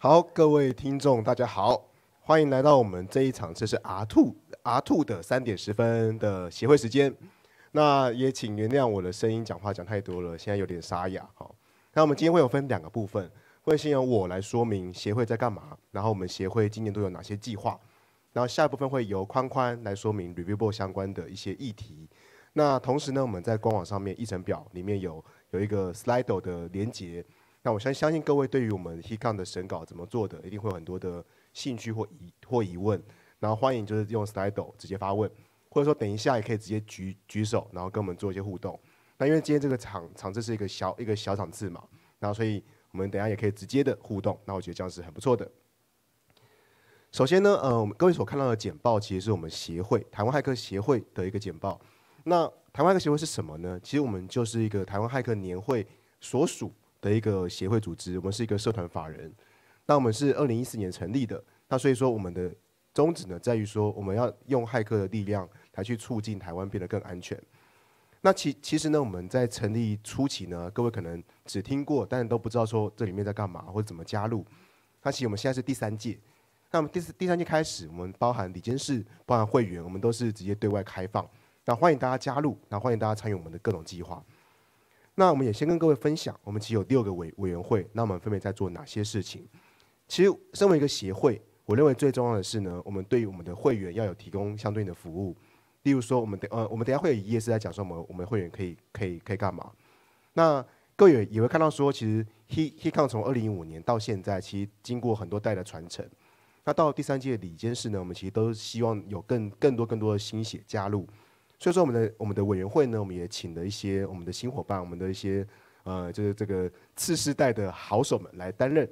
好，各位听众，大家好，欢迎来到我们这一场，这是阿兔阿兔的三点十分的协会时间。那也请原谅我的声音，讲话讲太多了，现在有点沙哑哈。那我们今天会有分两个部分，会先由我来说明协会在干嘛，然后我们协会今年都有哪些计划，然后下一部分会由宽宽来说明 reviewable 相关的一些议题。那同时呢，我们在官网上面议程表里面有有一个 slide 的连接。那我相相信各位对于我们 Hecon 的审稿怎么做的，一定会有很多的兴趣或疑或疑问。然后欢迎就是用 s t y d e o 直接发问，或者说等一下也可以直接举举手，然后跟我们做一些互动。那因为今天这个场场这是一个小一个小场次嘛，然后所以我们等下也可以直接的互动。那我觉得这样是很不错的。首先呢，呃，我们各位所看到的简报，其实是我们协会台湾骇客协会的一个简报。那台湾骇客协会是什么呢？其实我们就是一个台湾骇客年会所属。的一个协会组织，我们是一个社团法人。那我们是二零一四年成立的，那所以说我们的宗旨呢，在于说我们要用骇客的力量来去促进台湾变得更安全。那其其实呢，我们在成立初期呢，各位可能只听过，但是都不知道说这里面在干嘛或者怎么加入。那其实我们现在是第三届，那我们第第三届开始，我们包含理事、包含会员，我们都是直接对外开放。那欢迎大家加入，那欢迎大家参与我们的各种计划。那我们也先跟各位分享，我们其实有六个委委员会，那我们分别在做哪些事情？其实身为一个协会，我认为最重要的是呢，我们对于我们的会员要有提供相对应的服务，例如说我们等呃，我们等下会有一页是在讲说我们我们会员可以可以可以干嘛？那各位也会看到说，其实 He He c o 康从二零一五年到现在，其实经过很多代的传承，那到第三届的间事呢，我们其实都希望有更更多更多的心血加入。所以说，我们的我们的委员会呢，我们也请了一些我们的新伙伴，我们的一些呃，就是这个次世代的好手们来担任。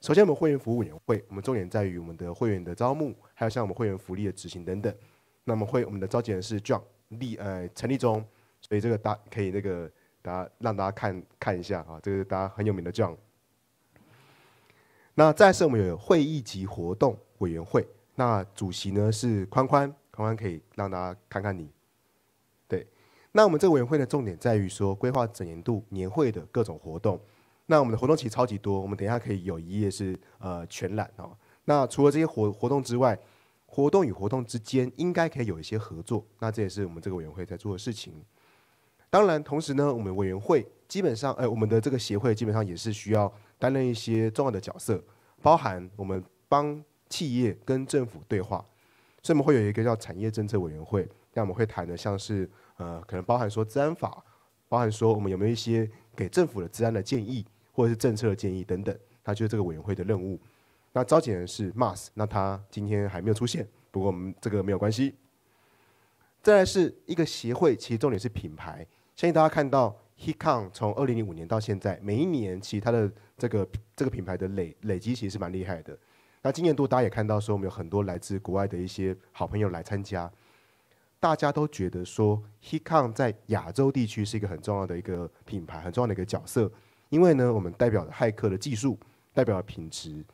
首先，我们会员服务委员会，我们重点在于我们的会员的招募，还有像我们会员福利的执行等等。那么，会我们的召集人是 John 立呃陈立忠，所以这个大可以那个大家让大家看看一下啊，这个大家很有名的 John。那再是我们有会议及活动委员会，那主席呢是宽宽，宽宽可以让大家看看你。那我们这个委员会的重点在于说规划整年度年会的各种活动。那我们的活动其实超级多，我们等一下可以有一页是呃全览哦。那除了这些活活动之外，活动与活动之间应该可以有一些合作。那这也是我们这个委员会在做的事情。当然，同时呢，我们委员会基本上，哎，我们的这个协会基本上也是需要担任一些重要的角色，包含我们帮企业跟政府对话，所以我们会有一个叫产业政策委员会，那我们会谈的像是。呃，可能包含说治安法，包含说我们有没有一些给政府的治安的建议，或者是政策的建议等等，它就是这个委员会的任务。那召集人是 Mas，那他今天还没有出现，不过我们这个没有关系。再来是一个协会，其实重点是品牌，相信大家看到 Hecon 从2005年到现在，每一年其实它的这个这个品牌的累累积其实是蛮厉害的。那今年度大家也看到说，我们有很多来自国外的一些好朋友来参加。大家都觉得说，Hikon 在亚洲地区是一个很重要的一个品牌，很重要的一个角色。因为呢，我们代表了骇客的技术，代表了品质。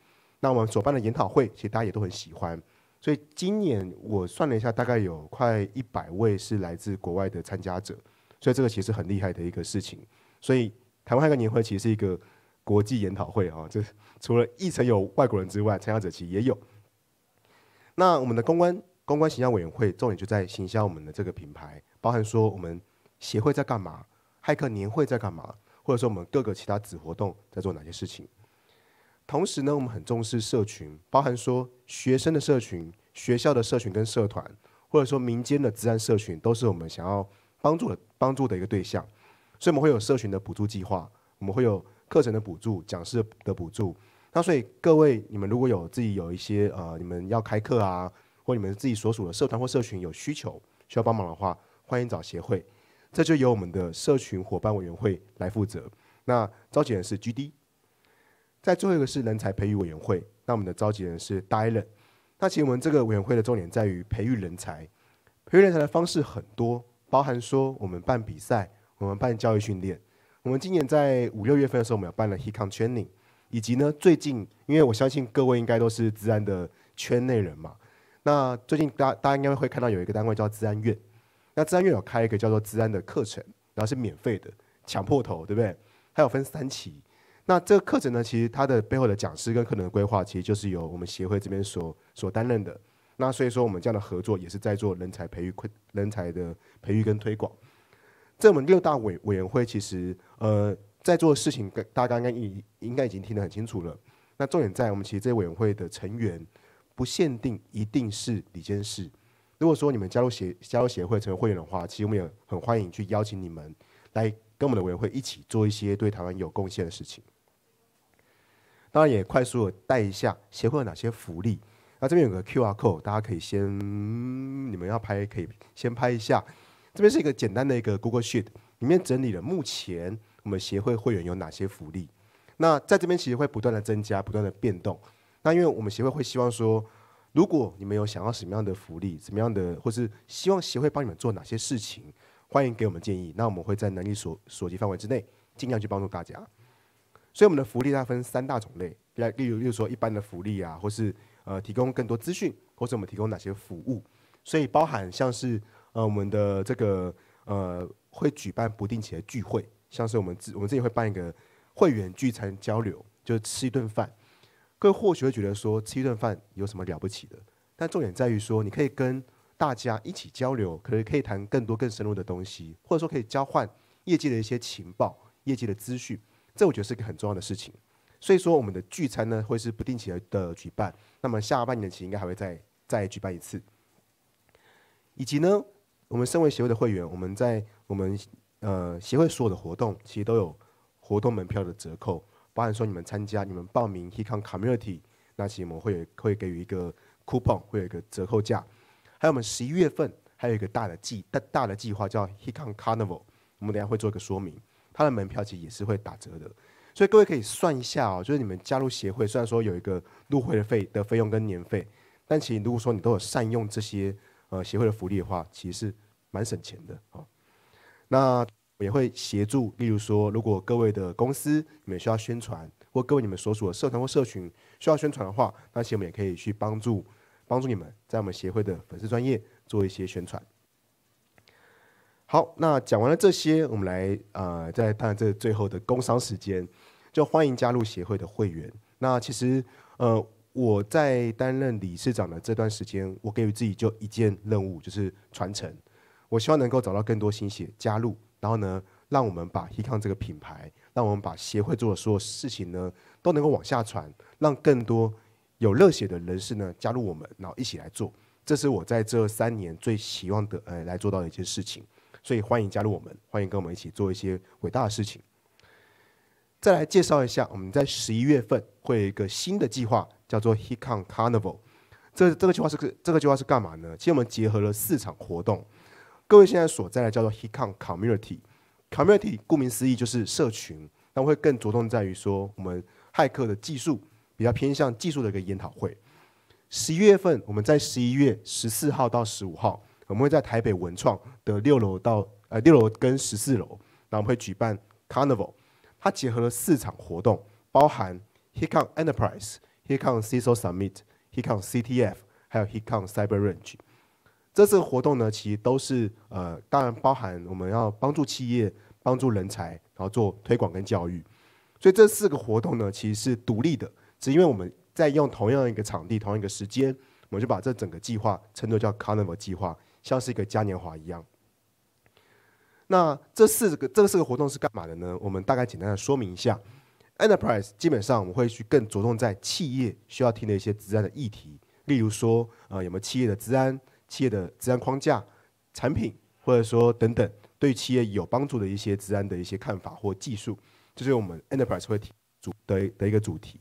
那我们所办的研讨会，其实大家也都很喜欢。所以今年我算了一下，大概有快一百位是来自国外的参加者。所以这个其实很厉害的一个事情。所以台湾骇客年会其实是一个国际研讨会啊，这除了议程有外国人之外，参加者其实也有。那我们的公关。公关形象委员会重点就在形象我们的这个品牌，包含说我们协会在干嘛，骇客年会在干嘛，或者说我们各个其他子活动在做哪些事情。同时呢，我们很重视社群，包含说学生的社群、学校的社群跟社团，或者说民间的自然社群，都是我们想要帮助的帮助的一个对象。所以，我们会有社群的补助计划，我们会有课程的补助、讲师的补助。那所以各位，你们如果有自己有一些呃，你们要开课啊。或你们自己所属的社团或社群有需求需要帮忙的话，欢迎找协会。这就由我们的社群伙伴委员会来负责。那召集人是 G D，在最后一个是人才培育委员会。那我们的召集人是 Dylan。那其实我们这个委员会的重点在于培育人才。培育人才的方式很多，包含说我们办比赛，我们办教育训练。我们今年在五六月份的时候，我们有办了 He Containing，以及呢最近，因为我相信各位应该都是自然的圈内人嘛。那最近大家大家应该会看到有一个单位叫治安院，那治安院有开一个叫做治安的课程，然后是免费的，抢破头，对不对？它有分三期。那这个课程呢，其实它的背后的讲师跟课程的规划，其实就是由我们协会这边所所担任的。那所以说，我们这样的合作也是在做人才培育、人才的培育跟推广。这我们六大委委员会，其实呃在做的事情，大家应该应应该已经听得很清楚了。那重点在我们其实这些委员会的成员。不限定一定是李监事。如果说你们加入协加入协会成为会员的话，其实我们也很欢迎去邀请你们来跟我们的委员会一起做一些对台湾有贡献的事情。当然，也快速带一下协会有哪些福利。那这边有个 QR code，大家可以先你们要拍可以先拍一下。这边是一个简单的一个 Google Sheet，里面整理了目前我们协会会员有哪些福利。那在这边其实会不断的增加，不断的变动。那因为我们协会会希望说，如果你们有想要什么样的福利，什么样的，或是希望协会帮你们做哪些事情，欢迎给我们建议。那我们会在能力所所及范围之内，尽量去帮助大家。所以我们的福利它分三大种类，来例如例如说一般的福利啊，或是呃提供更多资讯，或是我们提供哪些服务。所以包含像是呃我们的这个呃会举办不定期的聚会，像是我们自我们自己会办一个会员聚餐交流，就吃一顿饭。各位或许会觉得说吃一顿饭有什么了不起的，但重点在于说你可以跟大家一起交流，可能可以谈更多更深入的东西，或者说可以交换业界的一些情报、业界的资讯，这我觉得是一个很重要的事情。所以说我们的聚餐呢会是不定期的举办，那么下半年期应该还会再再举办一次。以及呢，我们身为协会的会员，我们在我们呃协会所有的活动其实都有活动门票的折扣。包含说你们参加、你们报名 h i c o n Community，那其实我们会会给予一个 coupon，会有一个折扣价。还有我们十一月份还有一个大的计大大的计划叫 h i c o n Carnival，我们等下会做一个说明，它的门票其实也是会打折的。所以各位可以算一下哦，就是你们加入协会，虽然说有一个入会的费的费用跟年费，但其实如果说你都有善用这些呃协会的福利的话，其实是蛮省钱的哦。那。也会协助，例如说，如果各位的公司你们需要宣传，或各位你们所属的社团或社群需要宣传的话，那其实我们也可以去帮助，帮助你们在我们协会的粉丝专业做一些宣传。好，那讲完了这些，我们来呃，再谈这最后的工商时间，就欢迎加入协会的会员。那其实呃，我在担任理事长的这段时间，我给予自己就一件任务，就是传承。我希望能够找到更多新血加入。然后呢，让我们把 Hecon 这个品牌，让我们把协会做的所有事情呢，都能够往下传，让更多有热血的人士呢加入我们，然后一起来做。这是我在这三年最希望的，呃，来做到的一件事情。所以欢迎加入我们，欢迎跟我们一起做一些伟大的事情。再来介绍一下，我们在十一月份会有一个新的计划，叫做 Hecon Carnival。这这个计划是这个计划是干嘛呢？其实我们结合了四场活动。各位现在所在的叫做 Hikon Community，Community 顾名思义就是社群，那会更着重在于说我们骇客的技术比较偏向技术的一个研讨会。十一月份我们在十一月十四号到十五号，我们会在台北文创的六楼到呃六楼跟十四楼，然后我们会举办 Carnival，它结合了四场活动，包含 Hikon Enterprise、Hikon CSO Summit、Hikon CTF 还有 Hikon Cyber Range。这次活动呢，其实都是呃，当然包含我们要帮助企业、帮助人才，然后做推广跟教育。所以这四个活动呢，其实是独立的，是因为我们在用同样一个场地、同一个时间，我们就把这整个计划称作叫 Carnival 计划，像是一个嘉年华一样。那这四个这四个活动是干嘛的呢？我们大概简单的说明一下，Enterprise 基本上我们会去更着重在企业需要听的一些自安的议题，例如说呃有没有企业的治安。企业的治安框架、产品，或者说等等，对企业有帮助的一些治安的一些看法或技术，这是我们 enterprise 会提主的的一个主题。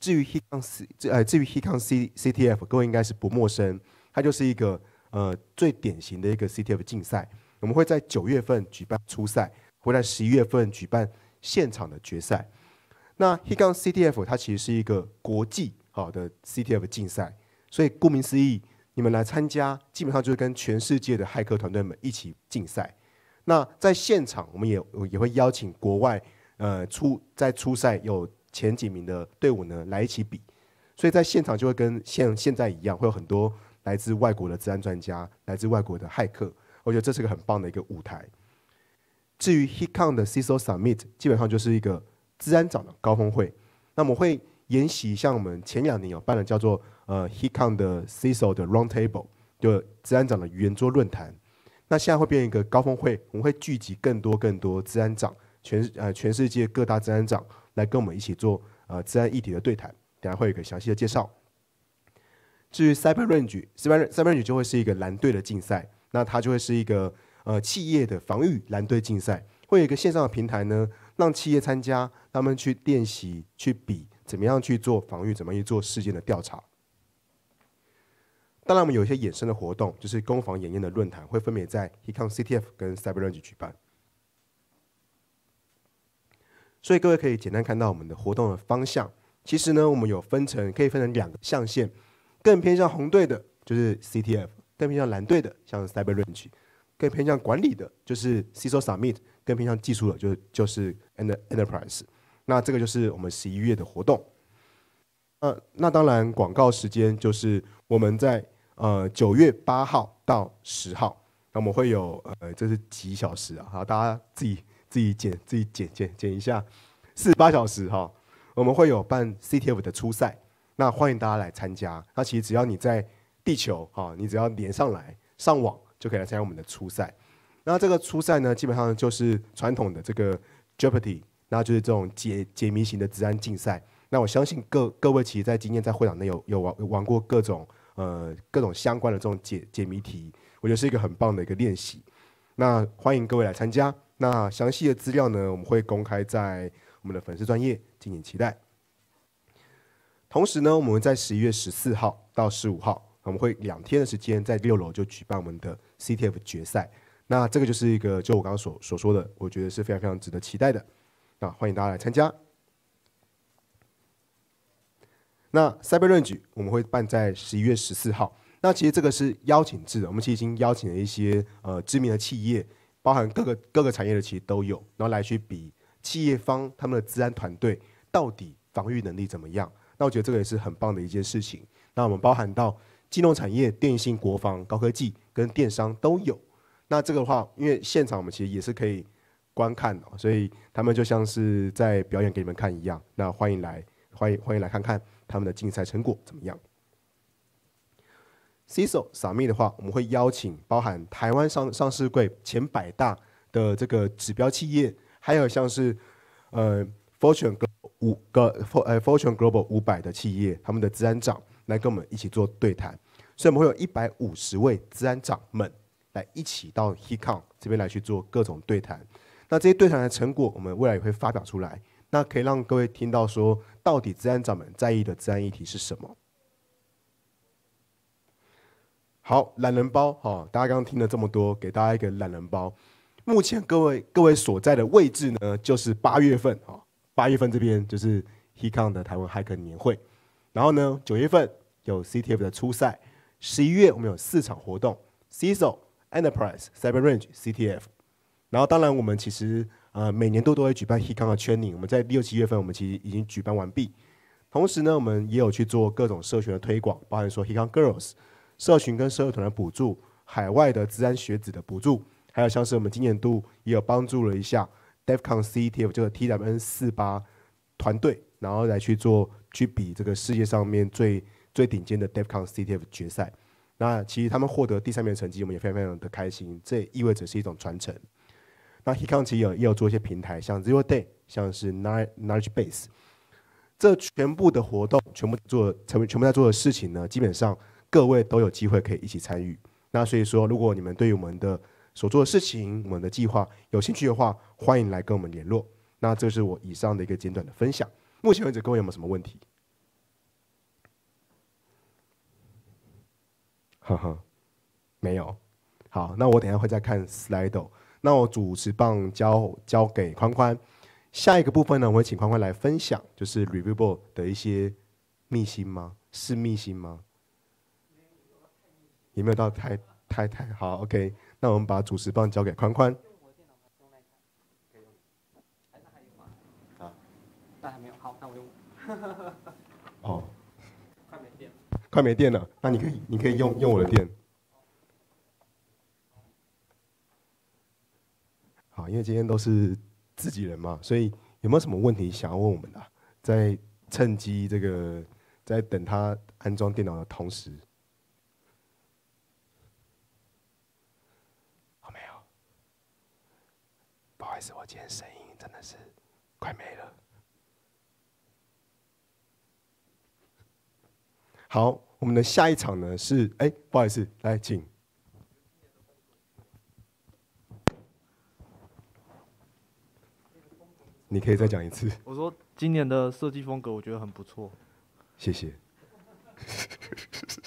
至于 Hikang C，呃，至于 Hikang C CTF，各位应该是不陌生，它就是一个呃最典型的一个 CTF 竞赛。我们会在九月份举办初赛，会在十一月份举办现场的决赛。那 Hikang CTF 它其实是一个国际好的 CTF 竞赛，所以顾名思义。你们来参加，基本上就是跟全世界的骇客团队们一起竞赛。那在现场，我们也也会邀请国外，呃，初在初赛有前几名的队伍呢来一起比。所以在现场就会跟像现在一样，会有很多来自外国的治安专家、来自外国的骇客。我觉得这是个很棒的一个舞台。至于 Hikon 的 c i s o Summit，基本上就是一个治安长的高峰会。那我会沿袭像我们前两年有办的叫做。呃，Hecon 的 Cisco 的 Roundtable，就治安长的圆桌论坛，那现在会变一个高峰会，我们会聚集更多更多治安长，全呃全世界各大治安长来跟我们一起做呃治安议题的对谈，等下会有一个详细的介绍。至于 Cyber Range，Cyber Cyber Range 就会是一个蓝队的竞赛，那它就会是一个呃企业的防御蓝队竞赛，会有一个线上的平台呢，让企业参加，他们去练习去比怎么样去做防御，怎么样去做事件的调查。当然，我们有一些衍生的活动，就是攻防演练的论坛，会分别在 h i c o n CTF 跟 Cyber Range 举办。所以各位可以简单看到我们的活动的方向。其实呢，我们有分成，可以分成两个象限：更偏向红队的，就是 CTF；更偏向蓝队的，像 Cyber Range；更偏向管理的，就是 c i s l Summit；更偏向技术的，就是就是 Enterprise。那这个就是我们十一月的活动。呃，那当然，广告时间就是我们在。呃，九月八号到十号，那我们会有呃，这是几小时啊？好，大家自己自己剪自己剪剪剪一下，四十八小时哈。我们会有办 CTF 的初赛，那欢迎大家来参加。那其实只要你在地球哈，你只要连上来上网就可以来参加我们的初赛。那这个初赛呢，基本上就是传统的这个 Jeopardy，那就是这种解解谜型的治安竞赛。那我相信各各位其实在今天在会场内有有玩玩过各种。呃，各种相关的这种解解谜题，我觉得是一个很棒的一个练习。那欢迎各位来参加。那详细的资料呢，我们会公开在我们的粉丝专业，敬请期待。同时呢，我们在十一月十四号到十五号，我们会两天的时间在六楼就举办我们的 CTF 决赛。那这个就是一个，就我刚刚所所说的，我觉得是非常非常值得期待的。那欢迎大家来参加。那 Cyber Range 我们会办在十一月十四号。那其实这个是邀请制的，我们其实已经邀请了一些呃知名的企业，包含各个各个产业的其实都有，然后来去比企业方他们的治安团队到底防御能力怎么样。那我觉得这个也是很棒的一件事情。那我们包含到金融产业、电信、国防、高科技跟电商都有。那这个的话，因为现场我们其实也是可以观看的，所以他们就像是在表演给你们看一样。那欢迎来，欢迎欢迎来看看。他们的竞赛成果怎么样？CISO s 密的话，我们会邀请包含台湾上上市柜前百大的这个指标企业，还有像是呃 Fortune 五个呃 Fortune Global 五百的企业，他们的资安长来跟我们一起做对谈。所以我们会有一百五十位资安长们来一起到 Hecon 这边来去做各种对谈。那这些对谈的成果，我们未来也会发表出来。那可以让各位听到说，到底自然长们在意的自然议题是什么？好，懒人包哈，大家刚刚听了这么多，给大家一个懒人包。目前各位各位所在的位置呢，就是八月份啊，八月份这边就是 Hecon 的台湾 h a k e 年会，然后呢，九月份有 CTF 的初赛，十一月我们有四场活动：Cisco Enterprise Cyber Range CTF，然后当然我们其实。呃，每年度都会举办 h i k o n 的 Training，我们在六七月份我们其实已经举办完毕。同时呢，我们也有去做各种社群的推广，包含说 h k o n Girls 社群跟社团的补助，海外的自安学子的补助，还有像是我们今年度也有帮助了一下 DevCon CTF，就是 TWN 四八团队，然后来去做去比这个世界上面最最顶尖的 DevCon CTF 决赛。那其实他们获得第三名的成绩，我们也非常非常的开心，这意味着是一种传承。那 Hecon 其实有也有做一些平台，像 Zero Day，像是 Nine Large Base，这全部的活动，全部做，全部全部在做的事情呢，基本上各位都有机会可以一起参与。那所以说，如果你们对于我们的所做的事情，我们的计划有兴趣的话，欢迎来跟我们联络。那这是我以上的一个简短的分享。目前为止，各位有没有什么问题？哈哈，没有。好，那我等下会再看 s l i d o 那我主持棒交交给宽宽，下一个部分呢，我会请宽宽来分享，就是 r e v e r a i b l e 的一些秘辛吗？是秘辛吗？有没有到太太太好？OK，那我们把主持棒交给宽宽。啊，那还没有，好，那我用。哦，快没电了，快没电了，那你可以，你可以用用我的电。啊，因为今天都是自己人嘛，所以有没有什么问题想要问我们的？在趁机这个在等他安装电脑的同时，好没有？不好意思，我今天声音真的是快没了。好，我们的下一场呢是，哎，不好意思，来请。你可以再讲一次。我说今年的设计风格，我觉得很不错。谢谢。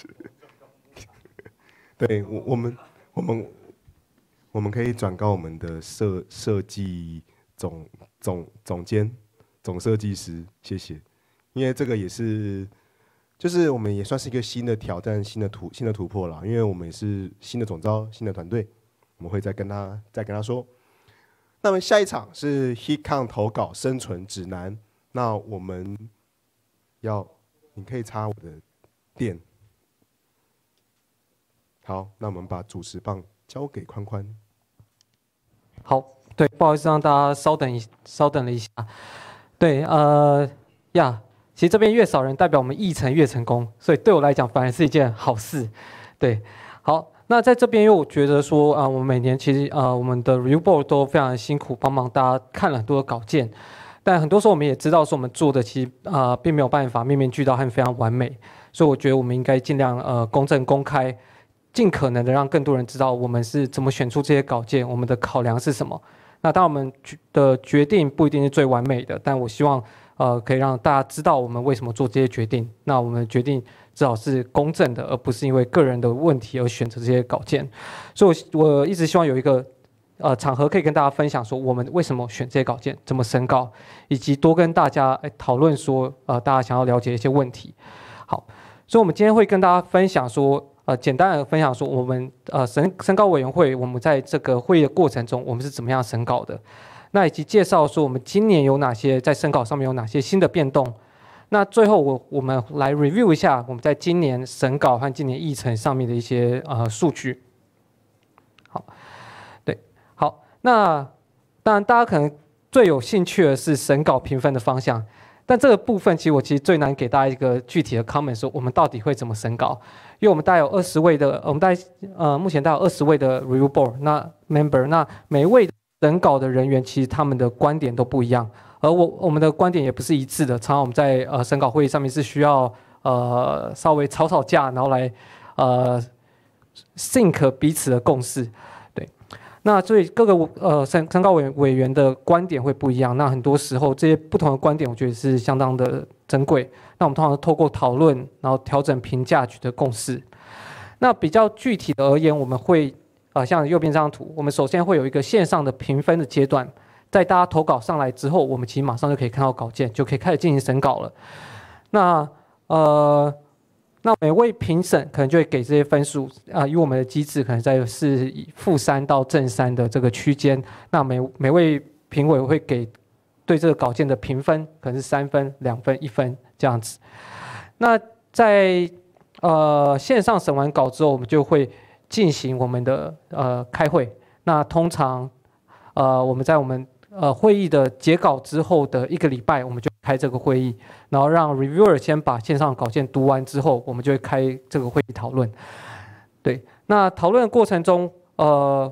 对，我我们我们我们可以转告我们的设设计总总总监、总设计师，谢谢。因为这个也是，就是我们也算是一个新的挑战、新的突新的突破了。因为我们也是新的总招、新的团队，我们会再跟他再跟他说。那么下一场是 He Can 投稿生存指南，那我们要你可以插我的电。好，那我们把主持棒交给宽宽。好，对，不好意思让大家稍等一稍等了一下。对，呃呀，其实这边越少人代表我们议程越成功，所以对我来讲反而是一件好事。对，好。那在这边，因为我觉得说啊，我们每年其实啊，我们的 review board 都非常辛苦，帮忙大家看了很多的稿件，但很多时候我们也知道，说我们做的其实啊，并没有办法面面俱到还非常完美，所以我觉得我们应该尽量呃公正公开，尽可能的让更多人知道我们是怎么选出这些稿件，我们的考量是什么。那当我们的决定不一定是最完美的，但我希望呃可以让大家知道我们为什么做这些决定。那我们决定。至少是公正的，而不是因为个人的问题而选择这些稿件。所以，我我一直希望有一个呃场合可以跟大家分享说，我们为什么选这些稿件、怎么审稿，以及多跟大家讨论说，呃，大家想要了解一些问题。好，所以我们今天会跟大家分享说，呃，简单的分享说，我们呃审审稿委员会，我们在这个会议的过程中，我们是怎么样审稿的，那以及介绍说，我们今年有哪些在审稿上面有哪些新的变动。那最后，我我们来 review 一下我们在今年审稿和今年议程上面的一些呃数据。好，对，好，那当然大家可能最有兴趣的是审稿评分的方向，但这个部分其实我其实最难给大家一个具体的 comment 说我们到底会怎么审稿，因为我们大概有二十位的，我们大概呃目前大概有二十位的 r e v i e w b o a r d 那 member，那每一位审稿的人员其实他们的观点都不一样。而我我们的观点也不是一致的，常常我们在呃审稿会议上面是需要呃稍微吵吵架，然后来呃 think 彼此的共识，对。那所以各个呃审审稿委委员的观点会不一样，那很多时候这些不同的观点，我觉得是相当的珍贵。那我们通常透过讨论，然后调整评价局的共识。那比较具体的而言，我们会啊像右边这张图，我们首先会有一个线上的评分的阶段。在大家投稿上来之后，我们其实马上就可以看到稿件，就可以开始进行审稿了。那呃，那每位评审可能就会给这些分数啊，以我们的机制可能在是负三到正三的这个区间。那每每位评委会给对这个稿件的评分可能是三分、两分、一分这样子。那在呃线上审完稿之后，我们就会进行我们的呃开会。那通常呃我们在我们呃，会议的截稿之后的一个礼拜，我们就开这个会议，然后让 reviewer 先把线上稿件读完之后，我们就会开这个会议讨论。对，那讨论的过程中，呃，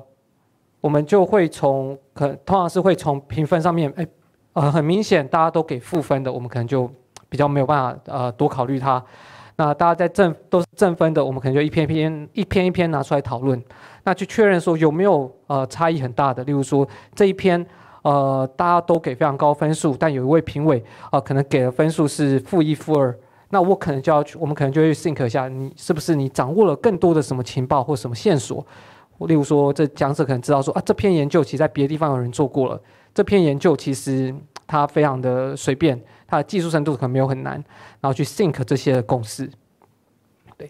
我们就会从可通常是会从评分上面，哎，呃，很明显大家都给负分的，我们可能就比较没有办法呃多考虑它。那大家在正都是正分的，我们可能就一篇一篇一篇一篇拿出来讨论，那去确认说有没有呃差异很大的，例如说这一篇。呃，大家都给非常高分数，但有一位评委啊，可能给的分数是负一、负二，那我可能就要，去，我们可能就会 think 一下，你是不是你掌握了更多的什么情报或什么线索？例如说，这讲者可能知道说啊，这篇研究其实在别的地方有人做过了，这篇研究其实它非常的随便，它的技术深度可能没有很难，然后去 think 这些共识。对，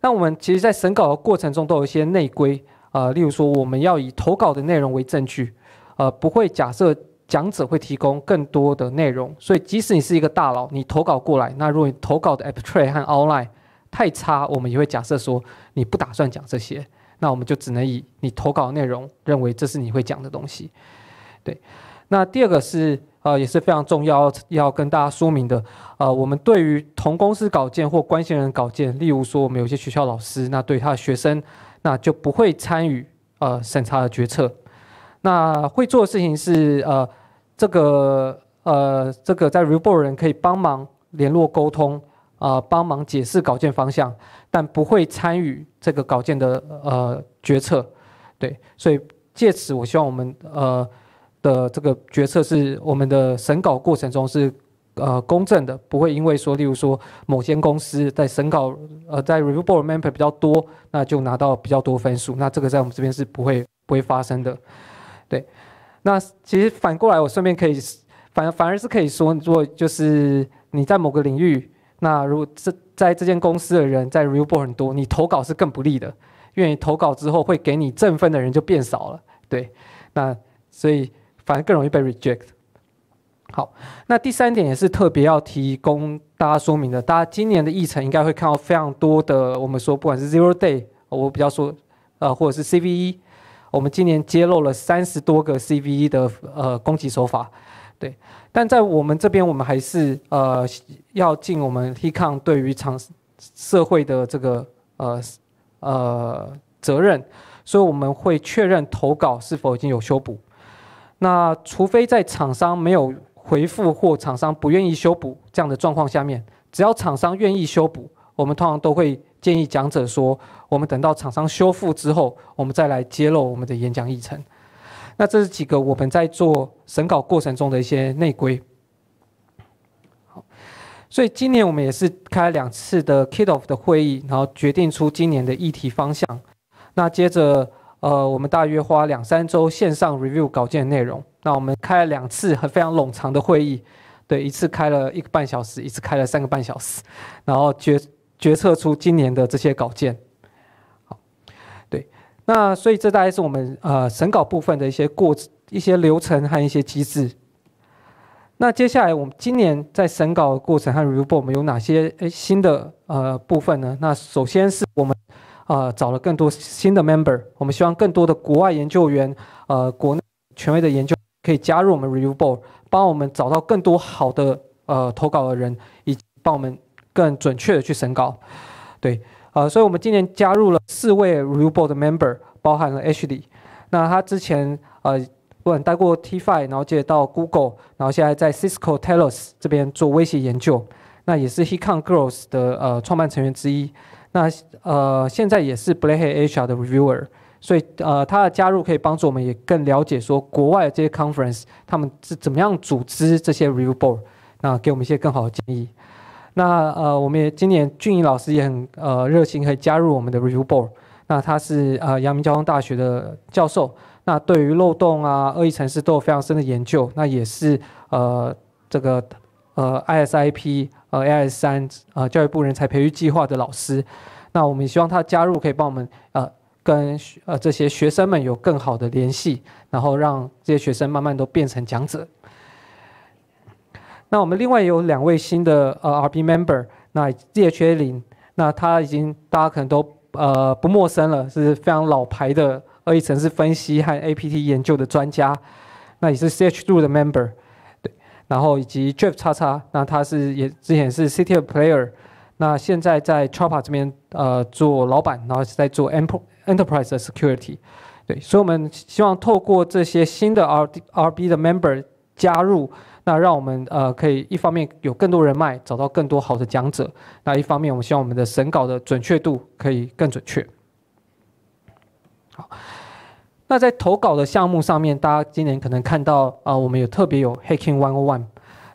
那我们其实，在审稿的过程中都有一些内规啊，例如说，我们要以投稿的内容为证据。呃，不会假设讲者会提供更多的内容，所以即使你是一个大佬，你投稿过来，那如果你投稿的 App t r a y l 和 o n l i n e 太差，我们也会假设说你不打算讲这些，那我们就只能以你投稿内容认为这是你会讲的东西。对，那第二个是呃，也是非常重要要跟大家说明的，呃，我们对于同公司稿件或关系人稿件，例如说我们有些学校老师，那对他的学生，那就不会参与呃审查的决策。那会做的事情是，呃，这个，呃，这个在 review board 人可以帮忙联络沟通，啊，帮忙解释稿件方向，但不会参与这个稿件的，呃，决策。对，所以借此我希望我们，呃，的这个决策是我们的审稿过程中是，呃，公正的，不会因为说，例如说某间公司在审稿，呃，在 review board member 比较多，那就拿到比较多分数，那这个在我们这边是不会不会发生的。对，那其实反过来，我顺便可以反反而是可以说，如果就是你在某个领域，那如果这在这间公司的人在 Reboot 很多，你投稿是更不利的。为你投稿之后会给你振奋的人就变少了。对，那所以反而更容易被 Reject。好，那第三点也是特别要提供大家说明的。大家今年的议程应该会看到非常多的，我们说不管是 Zero Day，我比较说，呃，或者是 CVE。我们今年揭露了三十多个 CVE 的呃攻击手法，对，但在我们这边，我们还是呃要尽我们 h e c o n 对于厂社会的这个呃呃责任，所以我们会确认投稿是否已经有修补。那除非在厂商没有回复或厂商不愿意修补这样的状况下面，只要厂商愿意修补，我们通常都会。建议讲者说：“我们等到厂商修复之后，我们再来揭露我们的演讲议程。”那这是几个我们在做审稿过程中的一些内规。所以今年我们也是开了两次的 k i t o f f 的会议，然后决定出今年的议题方向。那接着，呃，我们大约花两三周线上 review 稿件内容。那我们开了两次很非常冗长的会议，对，一次开了一个半小时，一次开了三个半小时，然后决。决策出今年的这些稿件，好，对，那所以这大概是我们呃审稿部分的一些过一些流程和一些机制。那接下来我们今年在审稿过程和 review board 我们有哪些诶新的呃部分呢？那首先是我们呃找了更多新的 member，我们希望更多的国外研究员呃国内权威的研究可以加入我们 review board，帮我们找到更多好的呃投稿的人，以及帮我们。更准确的去审稿，对，呃，所以我们今年加入了四位 review board member，包含了 H 里，那他之前呃，不管待过 T five，然后接到 Google，然后现在在 Cisco Talos 这边做威胁研究，那也是 Hecon Girls 的呃创办成员之一，那呃现在也是 b l a y h e a d Asia 的 reviewer，所以呃他的加入可以帮助我们也更了解说国外这些 conference 他们是怎么样组织这些 review board，那给我们一些更好的建议。那呃，我们也今年俊怡老师也很呃热情，可以加入我们的 Review Board。那他是呃阳明交通大学的教授，那对于漏洞啊、恶意程式都有非常深的研究。那也是呃这个呃 ISIP 呃 AI 三呃教育部人才培育计划的老师。那我们也希望他加入，可以帮我们呃跟呃这些学生们有更好的联系，然后让这些学生慢慢都变成讲者。那我们另外有两位新的呃 RB member，那 DHA 林，那他已经大家可能都呃不陌生了，是非常老牌的恶意城市分析和 APT 研究的专家，那也是 CH two 的 member，对，然后以及 Jeff 叉叉，那他是也之前是 c i t y player，那现在在 c h o p a 这边呃做老板，然后是在做 enterprise security，对，所以我们希望透过这些新的 R RB 的 member 加入。那让我们呃可以一方面有更多人脉，找到更多好的讲者；那一方面，我们希望我们的审稿的准确度可以更准确。好，那在投稿的项目上面，大家今年可能看到啊，我们有特别有 Hacking One On One。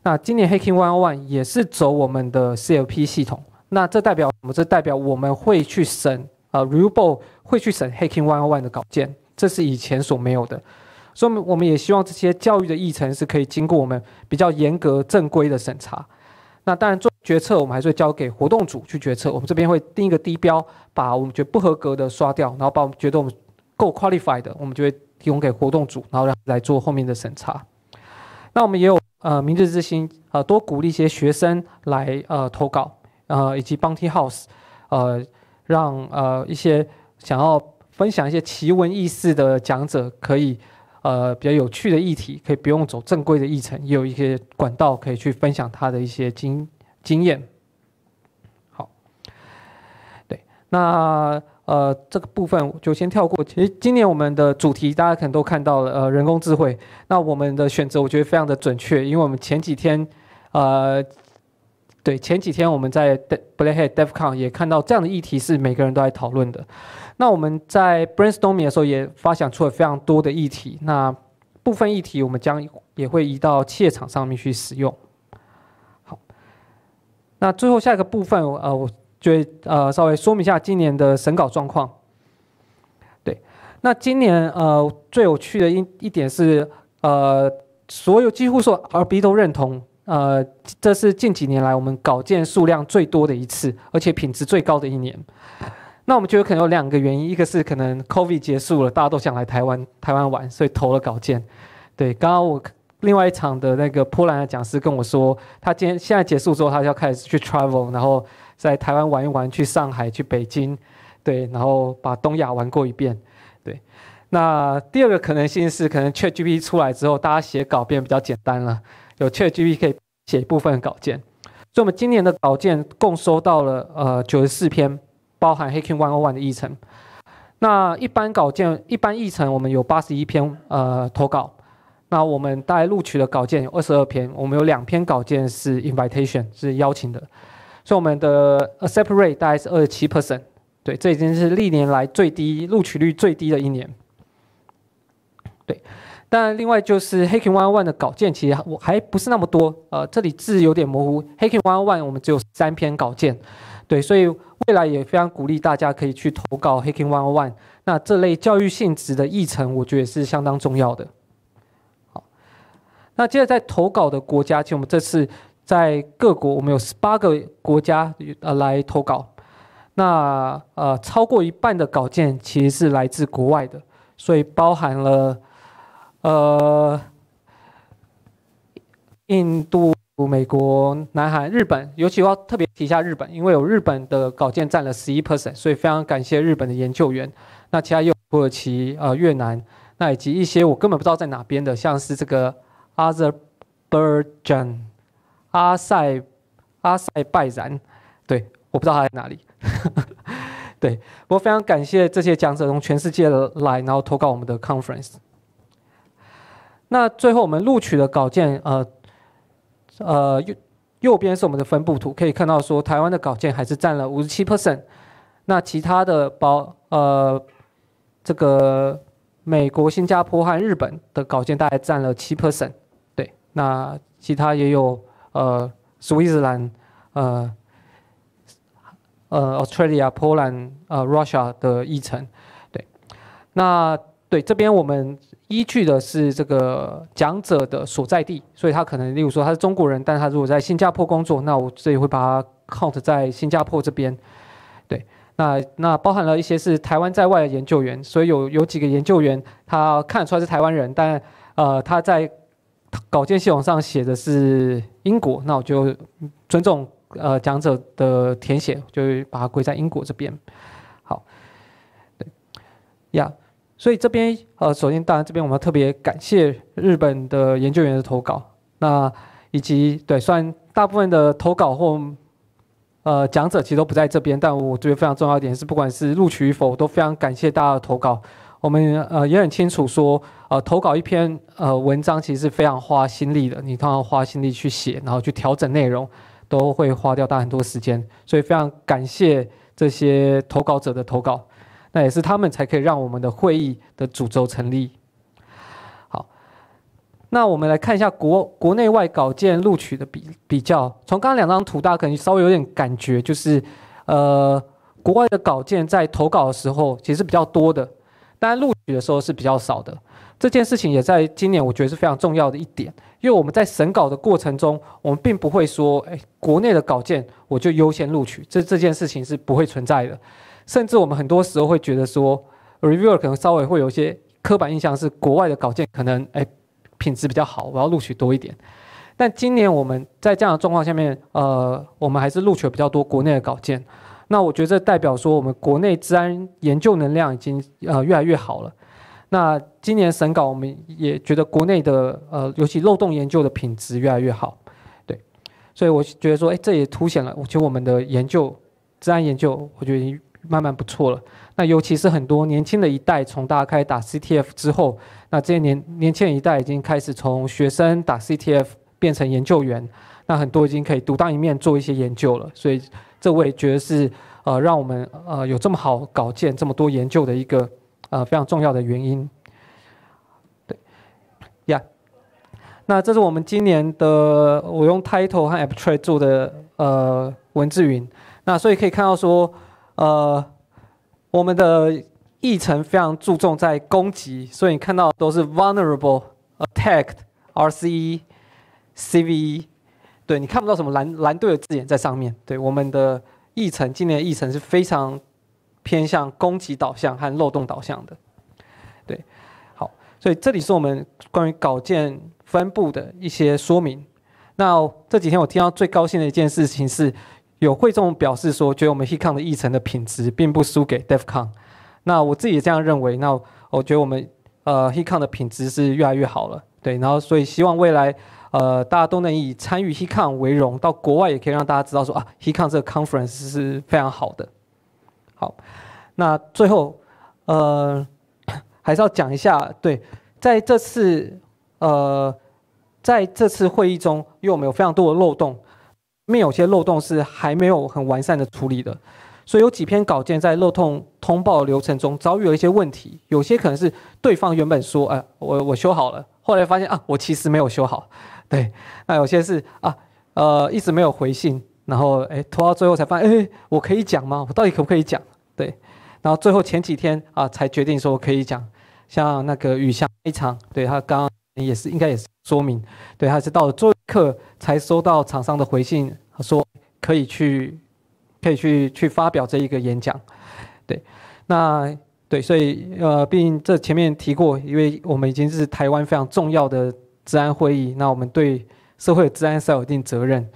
那今年 Hacking One On One 也是走我们的 CLP 系统，那这代表什么？这代表我们会去审啊，Rebel 会去审 Hacking One On One 的稿件，这是以前所没有的。所以我们也希望这些教育的议程是可以经过我们比较严格正规的审查。那当然做决策，我们还是会交给活动组去决策。我们这边会定一个低标，把我们觉得不合格的刷掉，然后把我们觉得我们够 qualified 的，我们就会提供给活动组，然后让来做后面的审查。那我们也有呃，明日之星呃，多鼓励一些学生来呃投稿呃，以及 Bounty House 呃，让呃一些想要分享一些奇闻异事的讲者可以。呃，比较有趣的议题，可以不用走正规的议程，也有一些管道可以去分享他的一些经经验。好，对，那呃，这个部分就先跳过。其实今年我们的主题大家可能都看到了，呃，人工智慧。那我们的选择我觉得非常的准确，因为我们前几天，呃，对，前几天我们在 b l a d h e a d DevCon 也看到这样的议题是每个人都在讨论的。那我们在 brainstorming 的时候也发想出了非常多的议题，那部分议题我们将也会移到切场上面去使用。好，那最后下一个部分，呃，我觉呃稍微说明一下今年的审稿状况。对，那今年呃最有趣的一一点是，呃，所有几乎说 RB 都认同，呃，这是近几年来我们稿件数量最多的一次，而且品质最高的一年。那我们觉得可能有两个原因，一个是可能 COVID 结束了，大家都想来台湾台湾玩，所以投了稿件。对，刚刚我另外一场的那个波兰的讲师跟我说，他今天现在结束之后，他就要开始去 travel，然后在台湾玩一玩，去上海、去北京，对，然后把东亚玩过一遍。对。那第二个可能性是，可能 c h a t GP t 出来之后，大家写稿变比较简单了，有 c h a t GP t 可以写一部分稿件。所以，我们今年的稿件共收到了呃九十四篇。包含 Hacking One One 的议程，那一般稿件一般议程我们有八十一篇呃投稿，那我们大概录取的稿件有二十二篇，我们有两篇稿件是 invitation 是邀请的，所以我们的 accept rate 大概是二十七 percent，对，这已经是历年来最低录取率最低的一年，对，但另外就是 Hacking One One 的稿件其实我还不是那么多，呃，这里字有点模糊，Hacking One One 我们只有三篇稿件，对，所以。未来也非常鼓励大家可以去投稿 Hacking One On One，那这类教育性质的议程，我觉得是相当重要的。好，那接着在投稿的国家，其实我们这次在各国，我们有十八个国家呃来投稿，那呃超过一半的稿件其实是来自国外的，所以包含了呃印度。美国、南海、日本，尤其我要特别提一下日本，因为有日本的稿件占了十一 percent，所以非常感谢日本的研究员。那其他有土耳其、呃越南，那以及一些我根本不知道在哪边的，像是这个 Azerbaijan 阿塞阿塞拜然，对，我不知道他在哪里。对，不过非常感谢这些讲者从全世界来，然后投稿我们的 conference。那最后我们录取的稿件，呃。呃，右右边是我们的分布图，可以看到说台湾的稿件还是占了五十七 percent，那其他的包呃，这个美国、新加坡和日本的稿件大概占了七 percent，对，那其他也有呃，Switzerland，呃，呃，Australia、Poland、呃，Russia 的议程，对，那对这边我们。依据的是这个讲者的所在地，所以他可能，例如说他是中国人，但他如果在新加坡工作，那我这里会把他 count 在新加坡这边。对，那那包含了一些是台湾在外的研究员，所以有有几个研究员，他看出来是台湾人，但呃他在稿件系统上写的是英国，那我就尊重呃讲者的填写，就把它归在英国这边。好，对，呀。所以这边呃，首先当然这边我们要特别感谢日本的研究员的投稿，那以及对，虽然大部分的投稿或呃讲者其实都不在这边，但我觉得非常重要一点是，不管是录取与否，都非常感谢大家的投稿。我们呃也很清楚说，呃投稿一篇呃文章其实是非常花心力的，你通常花心力去写，然后去调整内容，都会花掉大很多时间。所以非常感谢这些投稿者的投稿。那也是他们才可以让我们的会议的主轴成立。好，那我们来看一下国国内外稿件录取的比比较。从刚刚两张图，大家可能稍微有点感觉，就是，呃，国外的稿件在投稿的时候其实比较多的，但录取的时候是比较少的。这件事情也在今年，我觉得是非常重要的一点，因为我们在审稿的过程中，我们并不会说，哎，国内的稿件我就优先录取，这这件事情是不会存在的。甚至我们很多时候会觉得说，review e r 可能稍微会有一些刻板印象，是国外的稿件可能哎品质比较好，我要录取多一点。但今年我们在这样的状况下面，呃，我们还是录取了比较多国内的稿件。那我觉得代表说我们国内治安研究能量已经呃越来越好了。那今年审稿我们也觉得国内的呃尤其漏洞研究的品质越来越好，对。所以我觉得说哎这也凸显了，我觉得我们的研究治安研究，我觉得。慢慢不错了。那尤其是很多年轻的一代，从大家开始打 CTF 之后，那这些年年轻一代已经开始从学生打 CTF 变成研究员，那很多已经可以独当一面做一些研究了。所以，这也觉得是呃，让我们呃有这么好稿件、这么多研究的一个呃非常重要的原因。对，Yeah。那这是我们今年的我用 Title 和 a p t r y 做的呃文字云。那所以可以看到说。呃，我们的议程非常注重在攻击，所以你看到都是 vulnerable attack e d RCE CVE，对，你看不到什么蓝蓝队的字眼在上面对我们的议程，今年的议程是非常偏向攻击导向和漏洞导向的，对，好，所以这里是我们关于稿件分布的一些说明。那这几天我听到最高兴的一件事情是。有会众表示说，觉得我们 HeCon 的议程的品质并不输给 DevCon。那我自己也这样认为。那我觉得我们呃 HeCon 的品质是越来越好了，对。然后所以希望未来呃大家都能以参与 HeCon 为荣，到国外也可以让大家知道说啊 HeCon 这个 conference 是非常好的。好，那最后呃 还是要讲一下，对，在这次呃在这次会议中，因为我们有非常多的漏洞。面有些漏洞是还没有很完善的处理的，所以有几篇稿件在漏洞通报流程中遭遇了一些问题。有些可能是对方原本说“哎，我我修好了”，后来发现啊，我其实没有修好。对，那有些是啊，呃，一直没有回信，然后哎，拖到最后才发现，哎，我可以讲吗？我到底可不可以讲？对，然后最后前几天啊，才决定说我可以讲。像那个雨下一场，对他刚刚也是应该也是说明，对，他是到了最。刻才收到厂商的回信，说可以去，可以去去发表这一个演讲，对，那对，所以呃，毕竟这前面提过，因为我们已经是台湾非常重要的治安会议，那我们对社会的治安是有一定责任，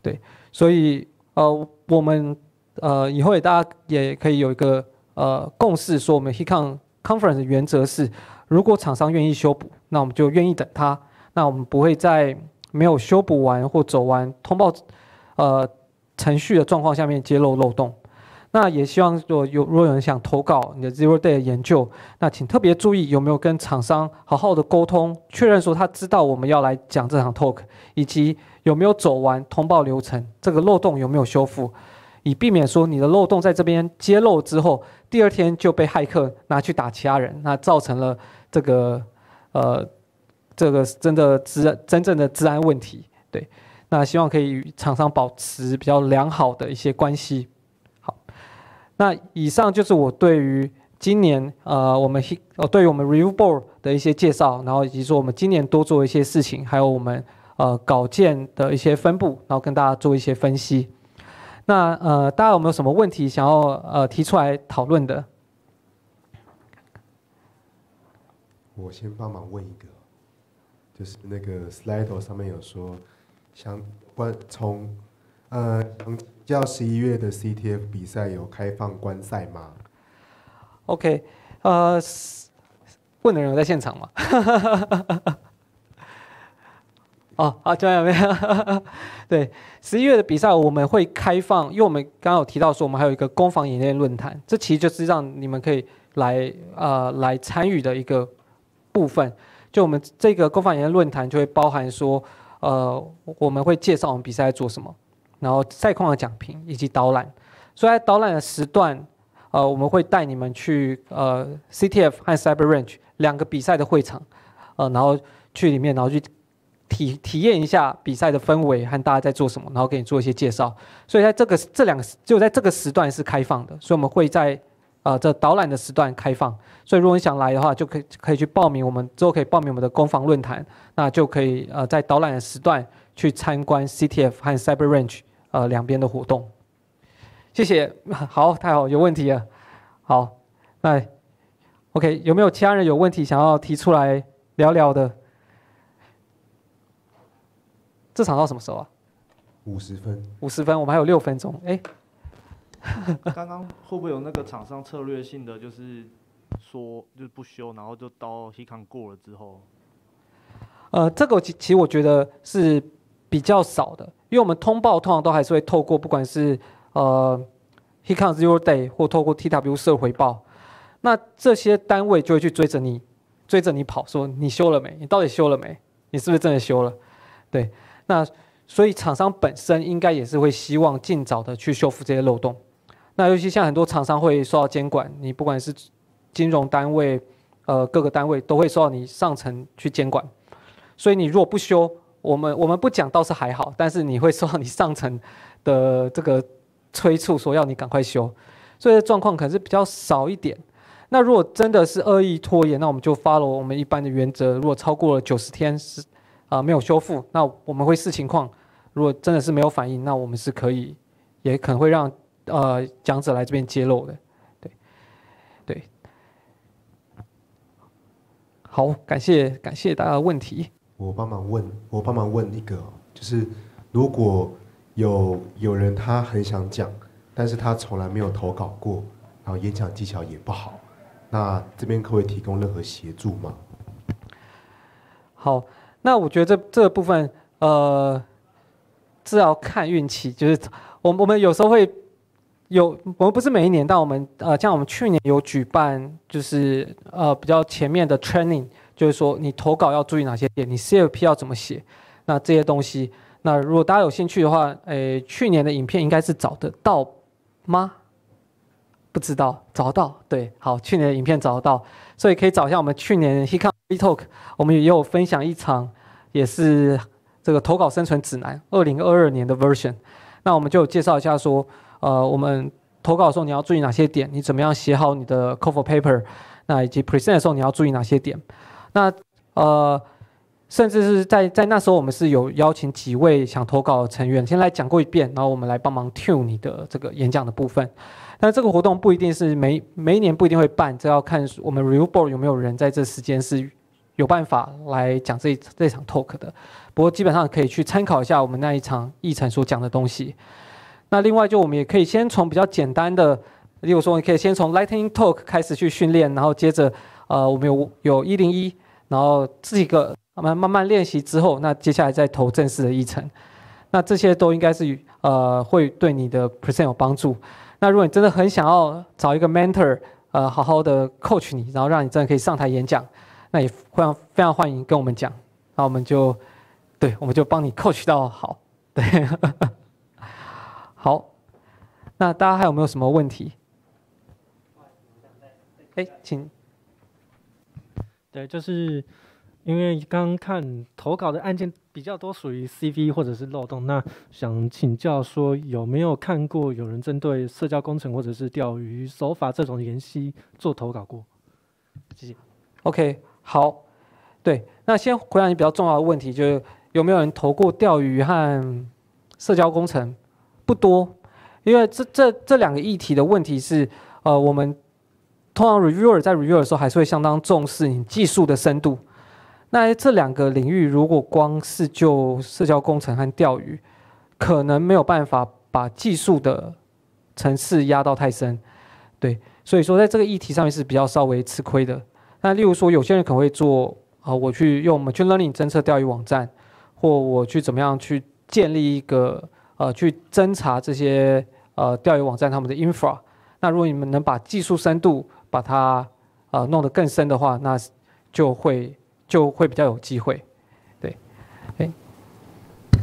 对，所以呃，我们呃以后也大家也可以有一个呃共识，说我们 h e c o n Conference 的原则是，如果厂商愿意修补，那我们就愿意等他，那我们不会再。没有修补完或走完通报，呃程序的状况下面揭露漏洞，那也希望若有若有人想投稿你的 zero day 的研究，那请特别注意有没有跟厂商好好的沟通，确认说他知道我们要来讲这场 talk，以及有没有走完通报流程，这个漏洞有没有修复，以避免说你的漏洞在这边揭露之后，第二天就被骇客拿去打其他人，那造成了这个呃。这个真的治真正的治安问题，对，那希望可以与厂商保持比较良好的一些关系。好，那以上就是我对于今年呃我们哦对于我们 Review Board 的一些介绍，然后以及说我们今年多做一些事情，还有我们呃稿件的一些分布，然后跟大家做一些分析。那呃大家有没有什么问题想要呃提出来讨论的？我先帮忙问一个。就是那个 slide 上面有说，想关从呃，叫十一月的 CTF 比赛有开放观赛吗？OK，呃，问的人有在现场吗？哦，好，这样没有。对，十一月的比赛我们会开放，因为我们刚刚有提到说，我们还有一个攻防演练论坛，这其实就是让你们可以来呃来参与的一个部分。就我们这个攻防研论坛就会包含说，呃，我们会介绍我们比赛在做什么，然后赛况的讲评以及导览。所以在导览的时段，呃，我们会带你们去呃 CTF 和 Cyber Range 两个比赛的会场，呃，然后去里面，然后去体体验一下比赛的氛围和大家在做什么，然后给你做一些介绍。所以在这个这两个就在这个时段是开放的，所以我们会在。啊，这导览的时段开放，所以如果你想来的话，就可以可以去报名。我们之后可以报名我们的攻防论坛，那就可以呃在导览的时段去参观 CTF 和 Cyber Range 呃两边的活动。谢谢。好，太好，有问题啊？好，那 OK，有没有其他人有问题想要提出来聊聊的？这场到什么时候啊？五十分。五十分，我们还有六分钟。哎。刚刚会不会有那个厂商策略性的，就是说就是不修，然后就到 Hecon 过了之后？呃，这个其其实我觉得是比较少的，因为我们通报通常都还是会透过不管是呃 Hecon Zero Day 或透过 TW 社回报，那这些单位就会去追着你追着你跑，说你修了没？你到底修了没？你是不是真的修了？对，那所以厂商本身应该也是会希望尽早的去修复这些漏洞。那尤其像很多厂商会受到监管，你不管是金融单位，呃，各个单位都会受到你上层去监管，所以你如果不修，我们我们不讲倒是还好，但是你会受到你上层的这个催促，说要你赶快修，所以状况可能是比较少一点。那如果真的是恶意拖延，那我们就发了我们一般的原则，如果超过了九十天是啊没有修复，那我们会视情况，如果真的是没有反应，那我们是可以也可能会让。呃，讲者来这边揭露的，对对，好，感谢感谢大家的问题。我帮忙问，我帮忙问一个，就是如果有有人他很想讲，但是他从来没有投稿过，然后演讲技巧也不好，那这边可会提供任何协助吗？好，那我觉得这这部分呃，至要看运气，就是我我们有时候会。有我们不是每一年，但我们呃，像我们去年有举办，就是呃比较前面的 training，就是说你投稿要注意哪些点，你 C F P 要怎么写，那这些东西。那如果大家有兴趣的话，诶，去年的影片应该是找得到吗？不知道，找得到？对，好，去年的影片找得到，所以可以找一下我们去年 Hecon We Talk，我们也有分享一场，也是这个投稿生存指南二零二二年的 version。那我们就介绍一下说。呃，我们投稿的时候你要注意哪些点？你怎么样写好你的 cover paper？那以及 present 的时候你要注意哪些点？那呃，甚至是在在那时候我们是有邀请几位想投稿的成员，先来讲过一遍，然后我们来帮忙 tune 你的这个演讲的部分。那这个活动不一定是每每一年不一定会办，这要看我们 review board 有没有人在这时间是有办法来讲这这场 talk 的。不过基本上可以去参考一下我们那一场议程所讲的东西。那另外，就我们也可以先从比较简单的，例如说，你可以先从 Lightning Talk 开始去训练，然后接着，呃，我们有有一零一，然后这己个慢慢慢慢练习之后，那接下来再投正式的议程。那这些都应该是呃会对你的 Present 有帮助。那如果你真的很想要找一个 Mentor，呃，好好的 Coach 你，然后让你真的可以上台演讲，那也会非常欢迎跟我们讲，那我们就对，我们就帮你 Coach 到好，对。好，那大家还有没有什么问题？哎，请。对，就是因为刚看投稿的案件比较多属于 CV 或者是漏洞，那想请教说有没有看过有人针对社交工程或者是钓鱼手法这种研析做投稿过？谢谢。OK，好。对，那先回答你比较重要的问题，就是有没有人投过钓鱼和社交工程？不多，因为这这这两个议题的问题是，呃，我们通常 reviewer 在 review 的时候还是会相当重视你技术的深度。那这两个领域如果光是就社交工程和钓鱼，可能没有办法把技术的层次压到太深，对。所以说在这个议题上面是比较稍微吃亏的。那例如说有些人可能会做啊，我去用 machine learning 侦测钓鱼网站，或我去怎么样去建立一个。呃，去侦查这些呃钓鱼网站他们的 infra。那如果你们能把技术深度把它呃弄得更深的话，那就会就会比较有机会。对，哎。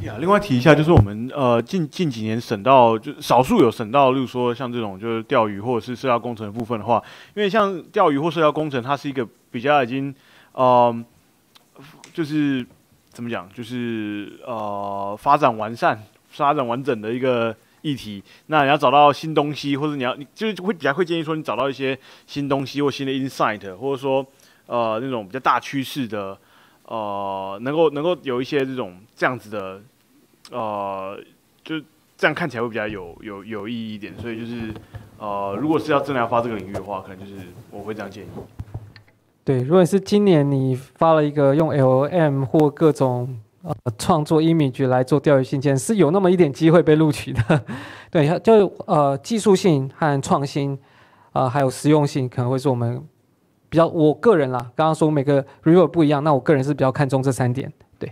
呀，另外提一下，就是我们呃近近几年省到就少数有省到，例如说像这种就是钓鱼或者是社交工程部分的话，因为像钓鱼或社交工程，它是一个比较已经呃就是怎么讲，就是呃发展完善。发展完整的一个议题，那你要找到新东西，或者你要你就是会比较会建议说，你找到一些新东西或新的 insight，或者说呃那种比较大趋势的，呃能够能够有一些这种这样子的，呃就这样看起来会比较有有有意义一点。所以就是呃如果是要真的要发这个领域的话，可能就是我会这样建议。对，如果是今年你发了一个用 l m 或各种。呃，创作 image 来做钓鱼信件是有那么一点机会被录取的，对，就呃技术性和创新，啊，还有实用性可能会是我们比较我个人啦。刚刚说每个 review 不一样，那我个人是比较看重这三点。对，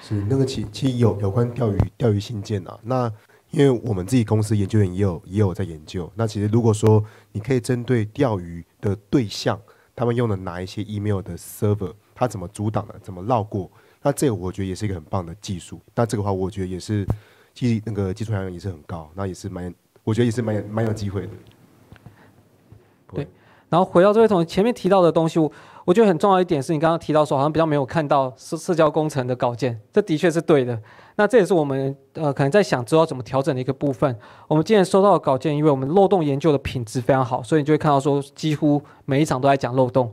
是那个其其实有有关钓鱼钓鱼信件啊，那因为我们自己公司研究员也有也有在研究。那其实如果说你可以针对钓鱼的对象，他们用的哪一些 email 的 server，它怎么阻挡的，怎么绕过？那这个我觉得也是一个很棒的技术，那这个话我觉得也是技那个技术含量也是很高，那也是蛮我觉得也是蛮蛮有机会的。对，然后回到这位同学前面提到的东西，我我觉得很重要一点是你刚刚提到说好像比较没有看到社社交工程的稿件，这的确是对的。那这也是我们呃可能在想知道怎么调整的一个部分。我们今天收到的稿件，因为我们漏洞研究的品质非常好，所以你就会看到说几乎每一场都在讲漏洞。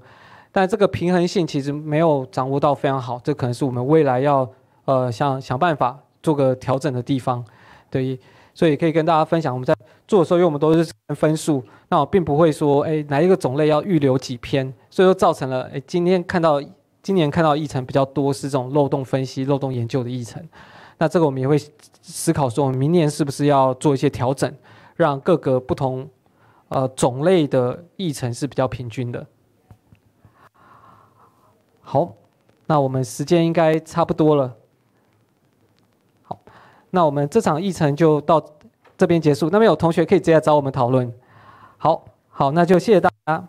但这个平衡性其实没有掌握到非常好，这可能是我们未来要，呃，想想办法做个调整的地方，对。所以可以跟大家分享，我们在做的时候，因为我们都是分数，那我并不会说，哎，哪一个种类要预留几篇，所以说造成了，哎，今天看到今年看到议程比较多是这种漏洞分析、漏洞研究的议程，那这个我们也会思考说，我们明年是不是要做一些调整，让各个不同，呃，种类的议程是比较平均的。好，那我们时间应该差不多了。好，那我们这场议程就到这边结束。那边有同学可以直接找我们讨论。好好，那就谢谢大家。